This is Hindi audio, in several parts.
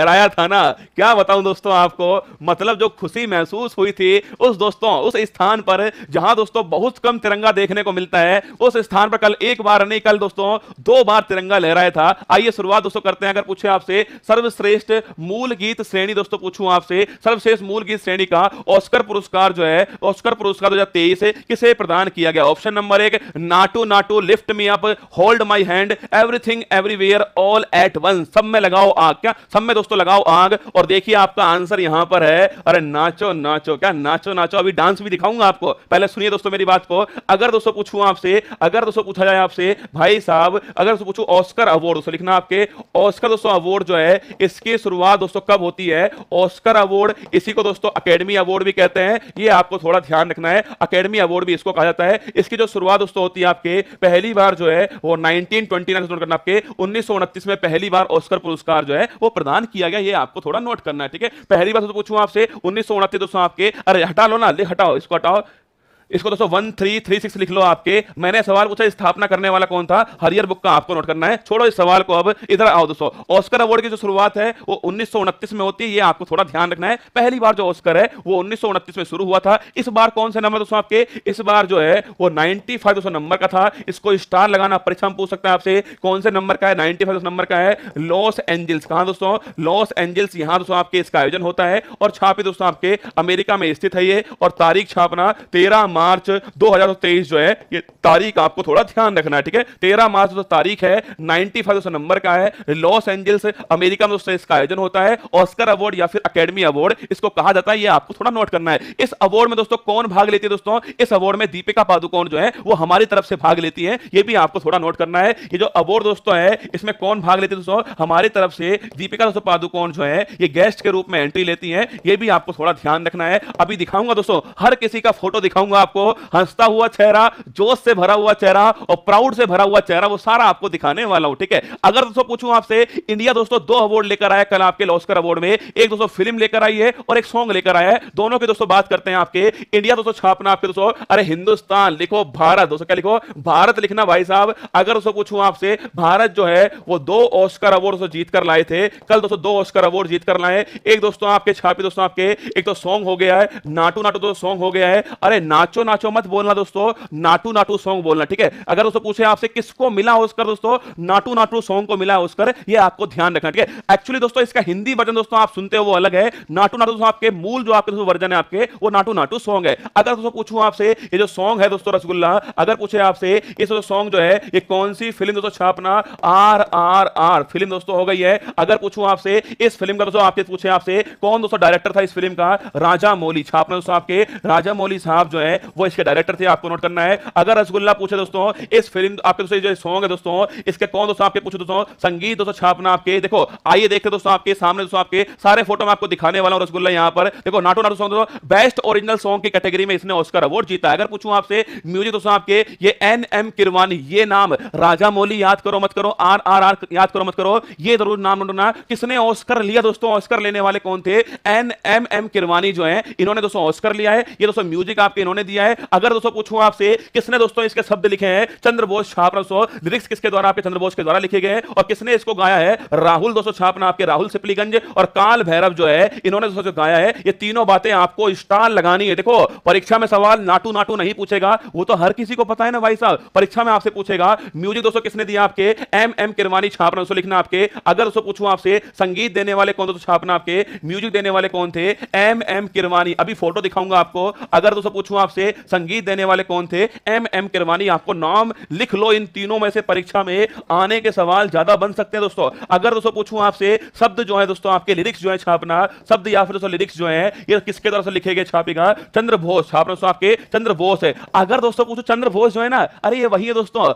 हराया था ना क्या बताऊं दोस्तों आपको मतलब जो खुशी महसूस हुई थी उस दोस्तों उस स्थान पर जहां दोस्तों बहुत कम तिरंगा देखने को मिलता है उस स्थान पर कल एक बार नहीं कल दोस्तों दो बार तिरंगा लहराया था आइए शुरुआत दोस्तों करते हैं अगर पूछे आपसे सर्वश्रेष्ठ मूल गीत श्रेणी दोस्तों पूछूं आपसे सर्वश्रेष्ठ मूल गीत श्रेणी का ऑस्कर पुरस्कार जो है ऑस्कर पुरस्कार दो किसे प्रदान किया गया ऑप्शन नंबर एक Naatu Naatu lift me up hold my hand everything everywhere all at once सब में लगाओ आग क्या सब में दोस्तों दोस्तों लगाओ आग और देखिए आपका आंसर यहां पर है अरे नाचो नाचो क्या नाचो नाचो अभी डांस भी दिखाऊंगा आपको पहले सुनिए दोस्तों मेरी बात को अगर दोस्तों पूछू आपसे अगर दोस्तों पूछा जाए आपसे भाई साहब अगर दोस्तों पूछूं ऑस्कर अवार्ड दोस्तों लिखना आपके ऑस्कर दोस्तों अवार्ड जो है इसकी शुरुआत दोस्तों कब होती है ऑस्कर अवार्ड इसी को दोस्तों अकेडमी अवार्ड भी कहते हैं ये आपको थोड़ा ध्यान रखना है अकेडमी अवार्ड भी इसको कहा जाता है इसकी जो शुरुआत दोस्तों होती है आपके पहली बार जो है वो नाइनटीन ट्वेंटी नाइन आपके उन्नीस में पहली बार ऑस्कर पुरस्कार जो है वो प्रदान किया किया गया ये आपको थोड़ा नोट करना है ठीक है पहली बात तो पूछूं आपसे उन्नीस सौ उनतीस दोस्तों तो आपके अरे हटा लो ना ले हटाओ इसको हटाओ इसको दोस्तों वन थ्री थ्री सिक्स लिख लो आपके मैंने सवाल पूछा स्थापना करने वाला कौन था हरियर बुक का आपको नोट करना है छोड़ो इस सवाल को अब इधर आओ दोस्तों ऑस्कर अवार्ड की जो शुरुआत है वो उन्नीस में होती है ये आपको थोड़ा ध्यान रखना है पहली बार जो ऑस्कर है वो उन्नीस में शुरू हुआ था इस बार कौन सा नंबर दोस्तों आपके इस बार जो है वो नाइनटी फाइव नंबर का था इसको स्टार लगाना परीक्षा पूछ सकते हैं आपसे कौन से नंबर का है नाइनटी नंबर का है लॉस एंजल्स कहा दोस्तों लॉस एंजल्स यहां दोस्तों आपके इसका आयोजन होता है और छापे दोस्तों आपके अमेरिका में स्थित है ये और तारीख छापना तेरह मार्च 2023 जो है ये तारीख आपको थोड़ा ध्यान रखना है ठीक है तेरह मार्च जो तारीख है नाइनटी फाइव नंबर का है लॉस एंजल्स अमेरिका में दोस्तों इसका आयोजन होता है ऑस्कर अवार्ड या फिर अकेडमी अवार्ड इसको कहा जाता है ये आपको थोड़ा नोट करना है इस अवार्ड में दोस्तों कौन भाग लेती है दोस्तों इस अवार्ड में दीपिका पादुकोण जो है वो हमारी तरफ से भाग लेती है ये भी आपको थोड़ा नोट करना है ये जो अवार्ड दोस्तों है इसमें कौन भाग लेती है दोस्तों हमारी तरफ से दीपिका दोस्तों पादुकोण जो है ये गेस्ट के रूप में एंट्री लेती है ये भी आपको थोड़ा ध्यान रखना है अभी दिखाऊंगा दोस्तों हर किसी का फोटो दिखाऊंगा आपको हंसता हुआ चेहरा जोश से भरा हुआ चेहरा और प्राउड से भरा हुआ चेहरा वो सारा आपको दिखाने वाला हूं ठीक है अगर दोस्तों पूछूं आपसे इंडिया दोस्तों दो अवार्ड लेकर आया कल आपके लॉस्कर अवार्ड में एक दोस्तों फिल्म लेकर आई है और एक सॉन्ग लेकर आया है दोनों की दोस्तों बात करते हैं आपके इंडिया दोस्तों छापना आपके दोस्तों अरे हिंदुस्तान लिखो भारत दोस्तों क्या लिखो भारत लिखना भाई साहब अगर दोस्तों पूछूं आपसे भारत जो है वो दो ऑस्कर अवार्ड दोस्तों जीत कर लाए थे कल दोस्तों दो ऑस्कर अवार्ड जीत कर लाए एक दोस्तों आपके छापे दोस्तों आपके एक तो सॉन्ग हो गया है नाटू नाटू दोस्तों सॉन्ग हो गया है अरे नाचो नाचो नाचो मत बोलना दोस्तों नाटू नाटू सॉन्ग बोलना ठीक है अगर दोस्तों पूछे आपसे किसको मिला ऑस्कर दोस्तों नाटू नाटू सॉन्ग को मिला ऑस्कर ये आपको ध्यान रखना ठीक है एक्चुअली दोस्तों इसका हिंदी वर्जन दोस्तों आप सुनते हो वो अलग है नाटू नाटू आपके मूल जो आपके वर्जन है आपके वो नाटू नाटू सॉन्ग है अगर दोस्तों पूछू आपसे ये जो सॉन्ग है दोस्तों रसगुल्ला अगर पूछे आपसे ये सॉन्ग जो है ये कौन सी फिल्म दोस्तों छापना आर आर आर फिल्म दोस्तों हो गई है अगर पूछू आपसे इस फिल्म का दोस्तों आपसे पूछे आपसे कौन दोस्तों डायरेक्टर था इस फिल्म का राजा मौली छापना दोस्तों आपके राजा मौली साहब जो है वो इसके डायरेक्टर थे आपको नोट करना है अगर रसगुल्ला पूछे दोस्तों इस फिल्म आपके दोस्तों जो सॉन्ग है दोस्तों इसके कौन दोस्तों आपके पूछे दोस्तों संगीत दोस्तों छापना आपके देखो आइए देखते दोस्तों आपके सामने दोस्तों आपके सारे फोटो मैं आपको दिखाने वाला हूँ रसगुल्ला यहाँ पर देखो नाटो नाटो सॉन्ग दोस्तों बेस्ट ओरिजिनल सॉन्ग की कैटेगरी में इसने ऑस्कर अवार्ड जीता अगर पूछूं आपसे म्यूजिक दोस्तों आपके ये एन एम किरवानी ये नाम राजा मौली याद करो मत करो आर आर आर याद करो मत करो ये जरूर नाम ना किसने ऑस्कर लिया दोस्तों ऑस्कर लेने वाले कौन थे एन एम एम किरवानी जो है इन्होंने दोस्तों ऑस्कर लिया है ये दोस्तों म्यूजिक आपके इन्होंने दिया है अगर दोस्तों पूछूं आपसे किसने दोस्तों इसके शब्द लिखे हैं चंद्र बोस छापरस लिरिक्स किसके द्वारा आपके चंद्र बोस के द्वारा लिखे गए हैं और किसने इसको गाया है राहुल दोस्तों छापना आपके राहुल सिपलीगंज और काल भैरव जो है इन्होंने दोस्तों जो गाया है ये तीनों बातें आपको स्टार लगानी है देखो परीक्षा में सवाल नाटू नाटू नहीं पूछेगा वो तो हर किसी को पता है ना भाई साहब परीक्षा में आपसे पूछेगा म्यूजिक दोस्तों किसने दिया आपके एम एम किरवानी छापना दोस्तों लिखना आपके अगर दोस्तों पूछू आपसे संगीत देने वाले कौन दोस्तों छापना आपके म्यूजिक देने वाले कौन थे एम एम किरवानी अभी फोटो दिखाऊंगा आपको अगर दोस्तों पूछू आपसे से संगीत देने वाले कौन थे एम एम किरवानी आपको नाम लिख लो इन तीनों में से परीक्षा में आने के सवाल ज्यादा बन सकते हैं दोस्तों अगर दोस्तों पूछूं आपसे शब्द जो है दोस्तों आपके लिरिक्स जो है छापना शब्द या फिर दोस्तों लिरिक्स जो है ये किसके द्वारा से लिखे गए छापेगा चंद्र भोस छापना दोस्तों आपके चंद्र बोस है अगर दोस्तों पूछो चंद्र बोस जो है ना अरे ये वही है दोस्तों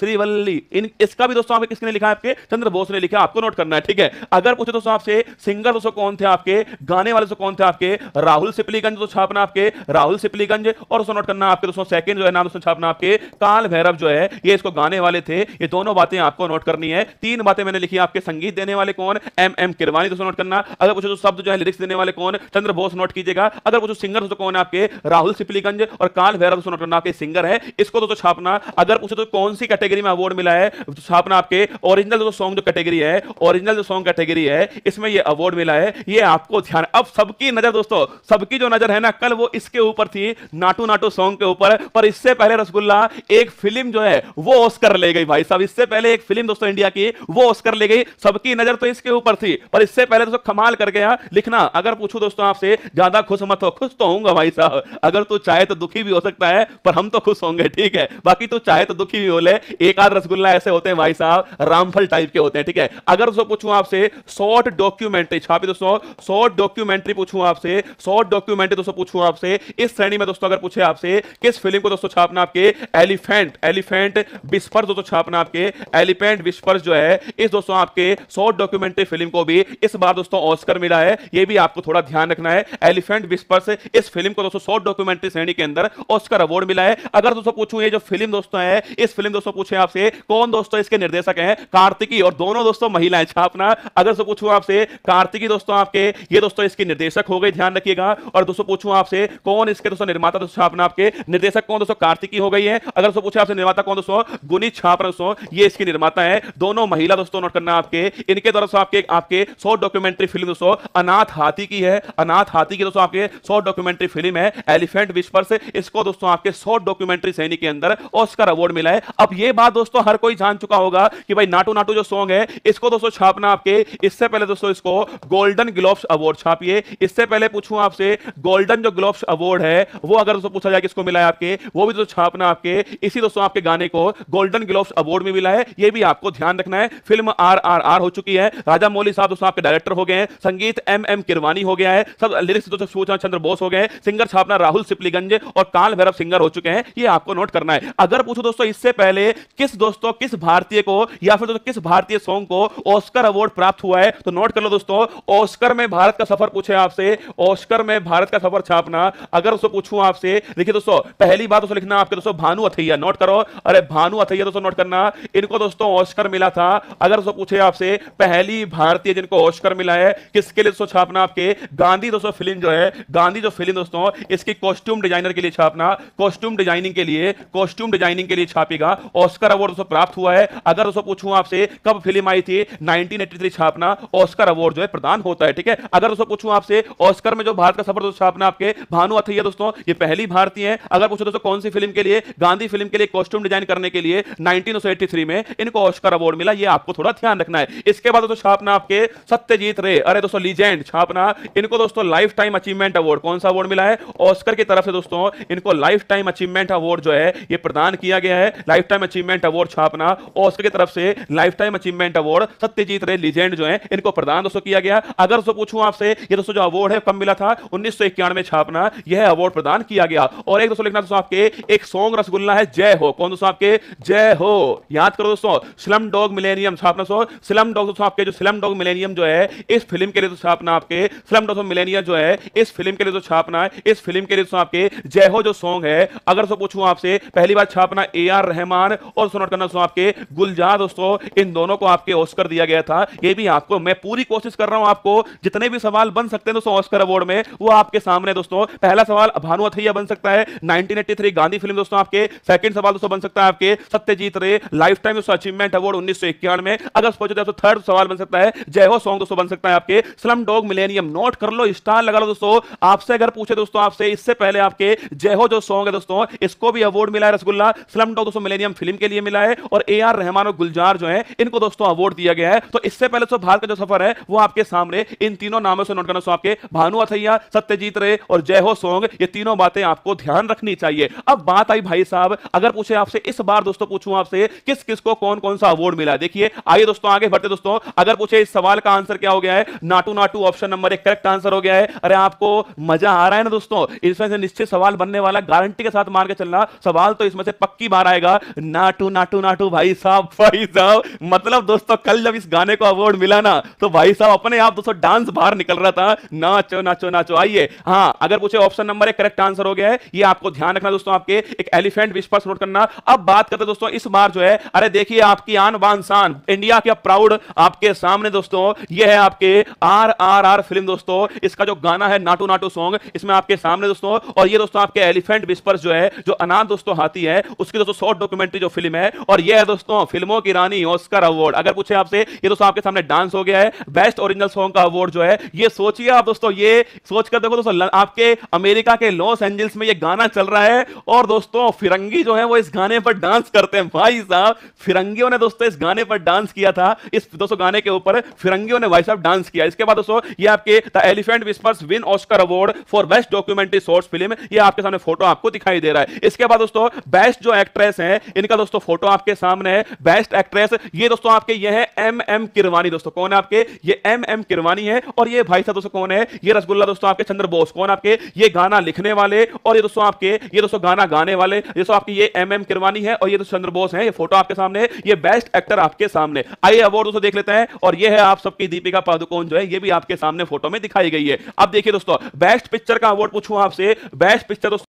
श्रीवल्ली इन इसका भी दोस्तों आपके किसने लिखा है आपके चंद्र बोस ने लिखा आपको नोट करना है ठीक है अगर पूछे दोस्तों आपसे सिंगर दोस्तों कौन थे आपके गाने वाले दोस्तों कौन थे आपके राहुल सिपलीगंज दोस्तों छापना आपके राहुल सिपलीगंज और दोस्तों नोट करना आपके दोस्तों सेकंड जो है नाम दोस्तों छापना आपके काल भैरव जो है ये इसको गाने वाले थे ये दोनों बातें आपको नोट करनी है तीन बातें मैंने लिखी आपके संगीत देने वाले कौन एम एम किरवानी दोस्तों नोट करना अगर पूछे तो शब्द जो है लिरिक्स देने वाले कौन चंद्र बोस नोट कीजिएगा अगर पूछो सिंगर दोस्तों कौन है आपके राहुल सिपलीगंज और काल भैरव दोस्तों नोट करना आपके सिंगर है इसको दोस्तों छापना अगर पूछे तो कौन सी कैटेगरी में अवार्ड मिला है स्थापना आपके ओरिजिनल जो सॉन्ग जो कैटेगरी है ओरिजिनल जो सॉन्ग कैटेगरी है इसमें ये अवार्ड मिला है ये आपको ध्यान अब सबकी नजर दोस्तों सबकी जो नजर है ना कल वो इसके ऊपर थी नाटू नाटू सॉन्ग के ऊपर पर इससे पहले रसगुल्ला एक फिल्म जो है वो ऑस्कर ले गई भाई साहब इससे पहले एक फिल्म दोस्तों इंडिया की वो ऑस्कर ले गई सबकी नजर तो इसके ऊपर थी पर इससे पहले दोस्तों कमाल कर गया लिखना अगर पूछू दोस्तों आपसे ज्यादा खुश मत हो खुश तो होऊंगा भाई साहब अगर तू चाहे तो दुखी भी हो सकता है पर हम तो खुश होंगे ठीक है बाकी तू चाहे तो दुखी भी हो ले एक आध रसगुल्ला ऐसे होते हैं भाई साहब रामफल टाइप के होते हैं ठीक है अगर दोस्तों पूछूं आपसे शॉर्ट डॉक्यूमेंट्री छापी दोस्तों शॉर्ट डॉक्यूमेंट्री पूछूं आपसे शॉर्ट डॉक्यूमेंट्री दोस्तों पूछूं आपसे इस श्रेणी में दोस्तों अगर पूछे आपसे किस फिल्म को दोस्तों छापना आपके एलिफेंट एलिफेंट विस्पर्स दोस्तों छापना आपके एलिफेंट विस्पर्स जो है इस दोस्तों आपके शॉर्ट डॉक्यूमेंट्री फिल्म को भी इस बार दोस्तों ऑस्कर मिला है यह भी आपको थोड़ा ध्यान रखना है एलिफेंट विस्पर्स इस फिल्म को दोस्तों शॉर्ट डॉक्यूमेंट्री श्रेणी के अंदर ऑस्कर अवार्ड मिला है अगर दोस्तों पूछूं ये जो फिल्म दोस्तों है इस फिल्म दोस्तों पूछे आपसे कौन दोस्तों इसके निर्देशक हैं कार्तिकी और दोनों दोस्तों महिलाएं छापना अगर से पूछूं आपसे कार्तिकी दोस्तों आपके ये दोस्तों इसके निर्देशक हो गए ध्यान रखिएगा और दोस्तों पूछूं आपसे कौन इसके दोस्तों निर्माता दोस्तों छापना आपके निर्देशक कौन दोस्तों कार्तिकी हो गई है अगर से पूछे आपसे निर्माता कौन दोस्तों गुनी छापरा दोस्तों ये इसके निर्माता है दोनों महिला दोस्तों नोट करना आपके इनके द्वारा आपके आपके सौ डॉक्यूमेंट्री फिल्म दोस्तों अनाथ हाथी की है अनाथ हाथी की दोस्तों आपके सौ डॉक्यूमेंट्री फिल्म है एलिफेंट विस्पर्स इसको दोस्तों आपके सौ डॉक्यूमेंट्री श्रेणी के अंदर ऑस्कर अवार्ड मिला है अब ये बात दोस्तों हर कोई जान चुका होगा कि भाई नाटू नाटू जो सॉन्ग है इसको दोस्तों छापना आपके इससे पहले दोस्तों इसको गोल्डन ग्लोब्स अवार्ड छापिए इससे पहले पूछूं आपसे गोल्डन जो ग्लोब्स अवार्ड है वो अगर दोस्तों पूछा जाए किसको मिला है आपके वो भी दोस्तों छापना आपके इसी दोस्तों आपके गाने को गोल्डन ग्लोब्स अवार्ड में मिला है ये भी आपको ध्यान रखना है फिल्म आर आर आर हो चुकी है राजा मौली साहब दोस्तों आपके डायरेक्टर हो गए हैं संगीत एम एम किरवानी हो गया है सब लिरिक्स दोस्तों सूचना चंद्र बोस हो गए हैं सिंगर छापना राहुल सिपलीगंज और काल भैरव सिंगर हो चुके हैं ये आपको नोट करना है अगर पूछो दोस्तों इससे पहले किस दोस्तों किस भारतीय को या फिर दोस्तों किस भारतीय सॉन्ग को ऑस्कर अवार्ड प्राप्त हुआ है तो नोट कर लो दोस्तों ऑस्कर में भारत का सफर पूछे आपसे ऑस्कर में भारत का सफर छापना अगर उसको पूछू आपसे देखिए दोस्तों पहली बात उसको लिखना आपके दोस्तों भानु अथैया नोट करो अरे भानु अथैया दोस्तों नोट करना इनको दोस्तों ऑस्कर मिला था अगर उसको पूछे आपसे पहली भारतीय जिनको ऑस्कर मिला है किसके लिए दोस्तों छापना आपके गांधी दोस्तों फिल्म जो है गांधी जो फिल्म दोस्तों इसकी कॉस्ट्यूम डिजाइनर के लिए छापना कॉस्ट्यूम डिजाइनिंग के लिए कॉस्ट्यूम डिजाइनिंग के लिए छापेगा ऑस्कर अवार्ड उसको प्राप्त हुआ है अगर दोस्तों पूछूं आपसे कब फिल्म आई थी 1983 छापना ऑस्कर अवार्ड जो है प्रदान होता है ठीक है अगर दोस्तों पूछूं आपसे ऑस्कर में जो भारत का सफर छापना आपके भानु अथैया दोस्तों ये पहली भारतीय है अगर पूछो दोस्तों कौन सी फिल्म के लिए गांधी फिल्म के लिए कॉस्ट्यूम डिजाइन करने के लिए नाइनटीन में इनको ऑस्कर अवार्ड मिला ये आपको थोड़ा ध्यान रखना है इसके बाद दोस्तों छापना आपके सत्यजीत रे अरे दोस्तों लीजेंड छापना इनको दोस्तों लाइफ टाइम अचीवमेंट अवार्ड कौन सा अवार्ड मिला है ऑस्कर की तरफ से दोस्तों इनको लाइफ टाइम अचीवमेंट अवार्ड जो है ये प्रदान किया गया है लाइफ टाइम अचीवमेंट अवार्ड छापना ऑस्कर की तरफ से lifetime achievement award Satyajit Ray legend जो है इनको प्रदान दोस्तों किया गया अगर दोस्तों पूछूं आपसे ये दोस्तों जो अवार्ड है कब मिला था उन्नीस में छापना यह अवार्ड प्रदान किया गया और एक दोस्तों लिखना दोस्तों आपके एक सॉन्ग रसगुल्ला है जय हो कौन दोस्तों आपके जय हो याद करो दोस्तों स्लम डॉग मिलेनियम छापना सो स्लम डॉग दोस्तों आपके जो स्लम डॉग मिलेनियम जो है इस फिल्म के लिए तो छापना आपके स्लम डॉग मिलेनियम जो है इस फिल्म के लिए तो छापना है इस फिल्म के लिए दोस्तों आपके जय हो जो सॉन्ग है अगर तो पूछूं आपसे पहली बार छापना ए आर रहमान और उसको नोट करना दोस्तों आपके गुलजार दोस्तों इन दोनों को आपके ऑस्कर दिया गया था ये भी आपको मैं पूरी कोशिश कर रहा हूं आपको जितने भी सवाल बन सकते हैं दोस्तों ऑस्कर अवार्ड में वो आपके सामने दोस्तों पहला सवाल भानु अथैया बन सकता है नाइनटीन गांधी फिल्म दोस्तों आपके सेकंड सवाल दोस्तों बन सकता है आपके सत्यजीत रे लाइफ टाइम दोस्तों अचीवमेंट अवार्ड उन्नीस सौ इक्यानवे अगस्त पहुंचे दोस्तों थर्ड सवाल बन सकता है जय हो सॉन्ग दोस्तों बन सकता है आपके स्लम डॉग मिलेनियम नोट कर लो स्टार लगा लो दोस्तों आपसे अगर पूछे दोस्तों आपसे इससे पहले आपके जय हो जो सॉन्ग है दोस्तों इसको भी अवार्ड मिला है रसगुल्ला स्लम डॉग दोस्तों मिलेनियम फिल्म फिल्म के लिए मिला है और ए आर रहमान और गुलजार जो है इनको दोस्तों अवार्ड दिया गया है तो इससे पहले दोस्तों भारत का जो सफर है वो आपके सामने इन तीनों नामों से नोट करना आपके भानु अथैया सत्यजीत रे और जय हो सोंग ये तीनों बातें आपको ध्यान रखनी चाहिए अब बात आई भाई साहब अगर पूछे आपसे इस बार दोस्तों पूछूं आपसे किस किस को कौन कौन सा अवार्ड मिला देखिए आइए दोस्तों आगे बढ़ते दोस्तों अगर पूछे इस सवाल का आंसर क्या हो गया है नाटू नाटू ऑप्शन नंबर एक करेक्ट आंसर हो गया है अरे आपको मजा आ रहा है ना दोस्तों इसमें से निश्चित सवाल बनने वाला गारंटी के साथ मार के चलना सवाल तो इसमें से पक्की बार आएगा ना नाटू नाटू नाटू भाई साहब भाई साहब मतलब दोस्तों कल जब इस गाने को अवार्ड मिला ना तो भाई साहब अपने आप दोस्तों डांस बाहर निकल रहा था नाचो नाचो नाचो आइए हाँ अगर पूछे ऑप्शन नंबर एक करेक्ट आंसर हो गया है ये आपको ध्यान रखना दोस्तों आपके एक एलिफेंट विस्पर्स नोट करना अब बात करते दोस्तों इस बार जो है अरे देखिए आपकी आन बान शान इंडिया के प्राउड आपके सामने दोस्तों ये है आपके आर आर आर फिल्म दोस्तों इसका जो गाना है नाटू नाटू सॉन्ग इसमें आपके सामने दोस्तों और ये दोस्तों आपके एलिफेंट विस्पर्स जो है जो अनाथ दोस्तों हाथी है उसकी दोस्तों शॉर्ट डॉक्यूमेंट्री जो फिल्म है और यह है दोस्तों फिल्मों की रानी ऑस्कर अवार्ड अगर पूछे आपसे ये दोस्तों आपके सामने डांस हो गया है बेस्ट ओरिजिनल सॉन्ग का अवार्ड जो है ये सोचिए आप दोस्तों ये सोच कर देखो दोस्तों आपके अमेरिका के लॉस एंजल्स में ये गाना चल रहा है और दोस्तों फिरंगी जो है वो इस गाने पर डांस करते हैं भाई साहब फिरंगियों ने दोस्तों इस गाने पर डांस किया था इस दोस्तों गाने के ऊपर फिरंगियों ने भाई साहब डांस किया इसके बाद दोस्तों ये आपके the elephant whispers win Oscar award for best documentary shorts film ये आपके सामने फोटो आपको दिखाई दे रहा है इसके बाद दोस्तों बेस्ट जो एक्ट्रेस है इनका दोस्तों फोटो आपके सामने है बेस्ट एक्ट्रेस ये दोस्तों आपके ये है एम एम किरवानी दोस्तों कौन है आपके ये एम एम किरवानी है और ये भाई साहब दोस्तों कौन है ये रसगुल्ला दोस्तों आपके चंद्र बोस कौन आपके ये गाना लिखने वाले और ये दोस्तों आपके ये दोस्तों गाना गाने वाले दोस्तों आपके ये एम एम किरवानी है और ये दोस्तों चंद्र बोस है ये फोटो आपके सामने ये बेस्ट एक्टर आपके सामने आइए अवार्ड दोस्तों देख लेते हैं और ये है आप सबकी दीपिका पादुकोण जो है ये भी आपके सामने फोटो में दिखाई गई है अब देखिए दोस्तों बेस्ट पिक्चर का अवार्ड पूछू आपसे बेस्ट पिक्चर दोस्तों